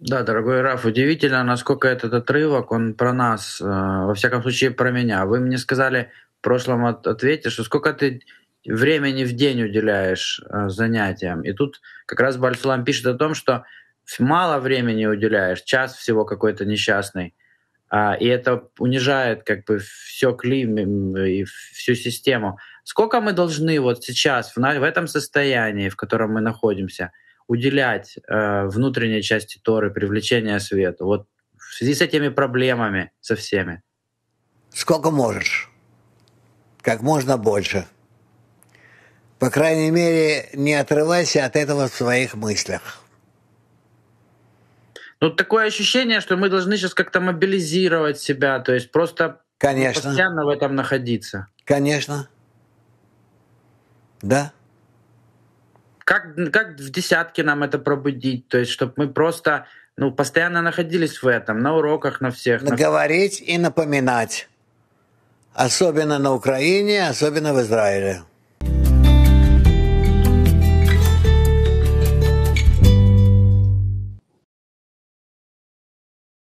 Да, дорогой Раф, удивительно, насколько этот отрывок, он про нас, э, во всяком случае про меня. Вы мне сказали в прошлом от ответе, что сколько ты времени в день уделяешь э, занятиям. И тут как раз Бальсулам пишет о том, что мало времени уделяешь, час всего какой-то несчастный. А, и это унижает как бы все клим и всю систему. Сколько мы должны вот сейчас в, в этом состоянии, в котором мы находимся – уделять э, внутренней части Торы привлечение света, вот в связи с этими проблемами, со всеми? Сколько можешь. Как можно больше. По крайней мере, не отрывайся от этого в своих мыслях. Ну, такое ощущение, что мы должны сейчас как-то мобилизировать себя, то есть просто Конечно. постоянно в этом находиться. Конечно. Да. Как, как в десятке нам это пробудить? То есть, чтобы мы просто ну, постоянно находились в этом, на уроках, на всех. На... Говорить и напоминать. Особенно на Украине, особенно в Израиле.